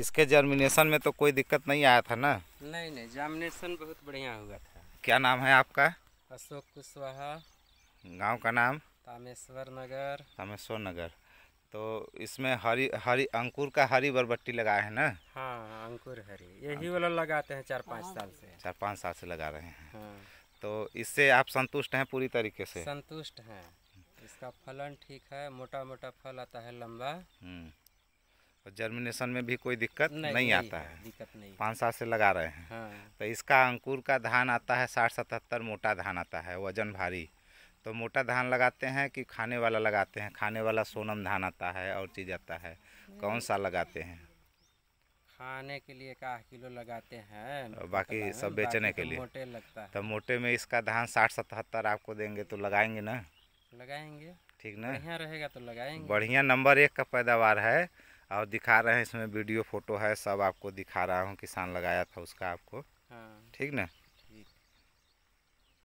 इसके जर्मिनेशन में तो कोई दिक्कत नहीं आया था ना नहीं नहीं जर्मिनेशन बहुत बढ़िया हुआ था क्या नाम है आपका अशोक कुशवाहा गांव का नाम तामेश्वर नगर तामेश्वर नगर तो इसमें हरी हरी अंकुर का हरी बरबट्टी लगाए हैं ना हाँ अंकुर हरी यही वाला लगाते हैं चार पाँच साल से चार पाँच साल से लगा रहे हैं हाँ। तो इससे आप संतुष्ट हैं पूरी तरीके से संतुष्ट हैं इसका फलन ठीक है मोटा मोटा फल आता है लंबा हम्म। और जर्मिनेशन में भी कोई दिक्कत नहीं, नहीं आता है दिक्कत नहीं पाँच साल से लगा रहे हैं हाँ। तो इसका अंकुर का धान आता है साठ सतहत्तर मोटा धान आता है वजन भारी तो मोटा धान लगाते हैं कि खाने वाला लगाते हैं खाने वाला सोनम धान आता है और चीज़ आता है कौन सा लगाते हैं खाने के लिए का किलो लगाते हैं बाकी मतलब सब बेचने के तो लिए मोटे लगता है तो मोटे में इसका धान साठ सतहत्तर आपको देंगे तो लगाएंगे ना लगाएंगे ठीक ना बढ़िया रहेगा तो लगाएंगे बढ़िया नंबर एक का पैदावार है और दिखा रहे हैं इसमें वीडियो फोटो है सब आपको दिखा रहा हूँ किसान लगाया था उसका आपको हाँ। ठीक ना